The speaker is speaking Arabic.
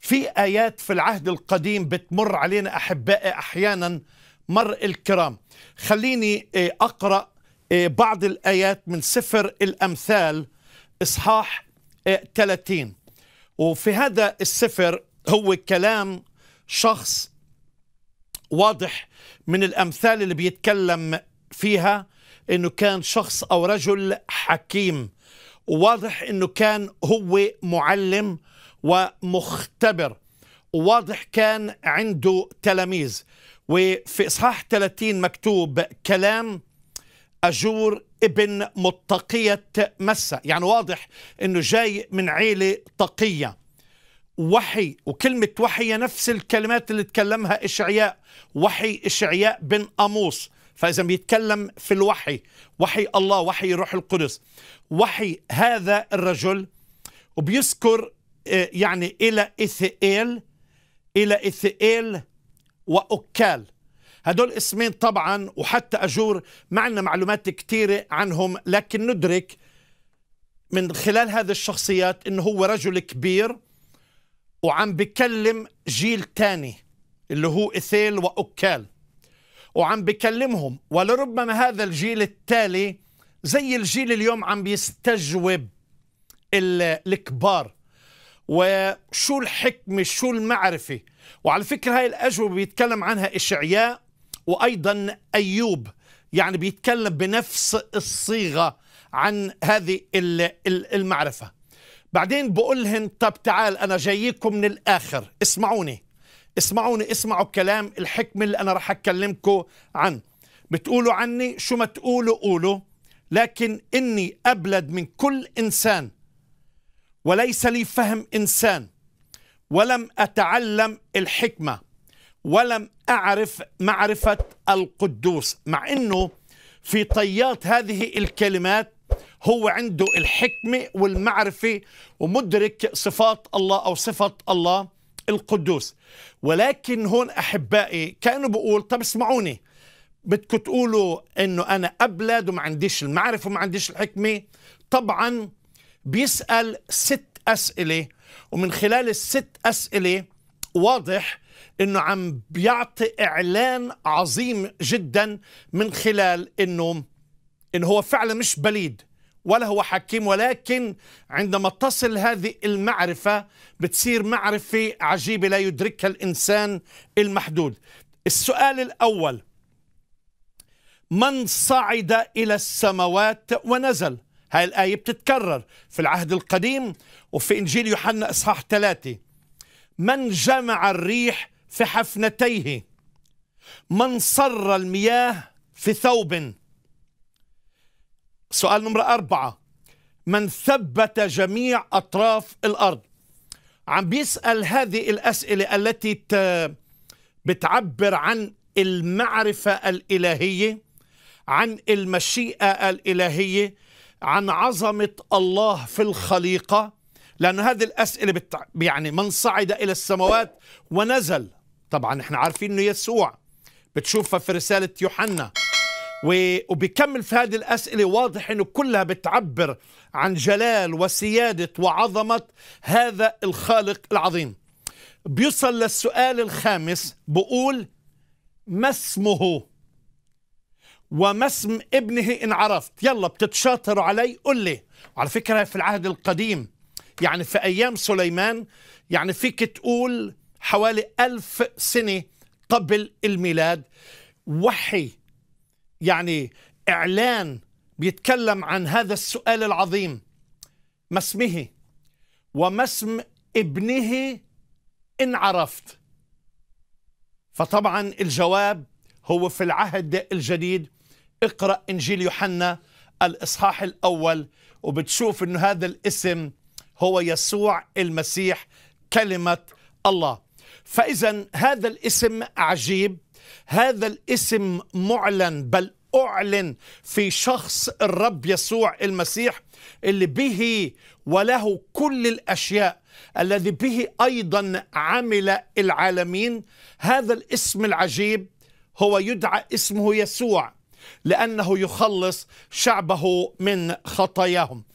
في آيات في العهد القديم بتمر علينا أحبائي أحيانا مر الكرام خليني آه، أقرأ آه، بعض الآيات من سفر الأمثال إصحاح 30 آه، وفي هذا السفر هو كلام شخص واضح من الأمثال اللي بيتكلم فيها أنه كان شخص أو رجل حكيم واضح أنه كان هو معلم ومختبر واضح كان عنده تلاميذ وفي إصحاح 30 مكتوب كلام أجور ابن متقية مسة يعني واضح أنه جاي من عيلة تقية وحي وكلمة وحي نفس الكلمات اللي تكلمها إشعياء وحي إشعياء بن أموس فإذا بيتكلم في الوحي وحي الله وحي روح القدس وحي هذا الرجل وبيذكر إيه، يعني إلى اثئيل إلى اثئيل وأكال هدول اسمين طبعا وحتى أجور ما عندنا معلومات كثيرة عنهم لكن ندرك من خلال هذه الشخصيات انه هو رجل كبير وعم بكلم جيل ثاني اللي هو اثيل واوكال وعم بكلمهم ولربما هذا الجيل التالي زي الجيل اليوم عم بيستجوب الكبار وشو الحكمة شو المعرفة وعلى فكرة هاي الأجوبة بيتكلم عنها إشعياء وأيضا أيوب يعني بيتكلم بنفس الصيغة عن هذه المعرفة بعدين بقولهم طب تعال أنا جايكم من الآخر اسمعوني اسمعوني اسمعوا كلام الحكمة اللي أنا رح أكلمكم عنه بتقولوا عني شو ما تقولوا قولوا لكن إني أبلد من كل إنسان وليس لي فهم انسان ولم اتعلم الحكمه ولم اعرف معرفه القدوس مع انه في طيات هذه الكلمات هو عنده الحكمه والمعرفه ومدرك صفات الله او صفه الله القدوس ولكن هون احبائي كانه بقول طب اسمعوني بدكم تقولوا انه انا ابلد وما عنديش المعرفه وما عنديش الحكمه طبعا بيسأل ست أسئلة ومن خلال الست أسئلة واضح انه عم بيعطي اعلان عظيم جدا من خلال انه انه هو فعلا مش بليد ولا هو حكيم ولكن عندما تصل هذه المعرفة بتصير معرفة عجيبة لا يدركها الإنسان المحدود السؤال الأول من صعد إلى السماوات ونزل هاي الآية بتتكرر في العهد القديم وفي إنجيل يوحنا إصحاح ثلاثة من جمع الريح في حفنتيه من صر المياه في ثوب سؤال نمرة أربعة من ثبت جميع أطراف الأرض عم بيسأل هذه الأسئلة التي بتعبر عن المعرفة الإلهية عن المشيئة الإلهية عن عظمة الله في الخليقة لأن هذه الأسئلة بتع... يعني من صعد إلى السماوات ونزل طبعا احنا عارفين أنه يسوع بتشوفها في رسالة يوحنا و... وبيكمل في هذه الأسئلة واضح أنه كلها بتعبر عن جلال وسيادة وعظمة هذا الخالق العظيم بيوصل للسؤال الخامس بقول ما اسمه وما اسم ابنه إن عرفت يلا بتتشاطروا علي قل لي على فكرة في العهد القديم يعني في أيام سليمان يعني فيك تقول حوالي ألف سنة قبل الميلاد وحي يعني إعلان بيتكلم عن هذا السؤال العظيم ما اسمه وما اسم ابنه إن عرفت فطبعا الجواب هو في العهد الجديد اقرأ إنجيل يوحنا الإصحاح الأول وبتشوف أنه هذا الاسم هو يسوع المسيح كلمة الله فإذا هذا الاسم عجيب هذا الاسم معلن بل أعلن في شخص الرب يسوع المسيح اللي به وله كل الأشياء الذي به أيضا عمل العالمين هذا الاسم العجيب هو يدعى اسمه يسوع لأنه يخلص شعبه من خطاياهم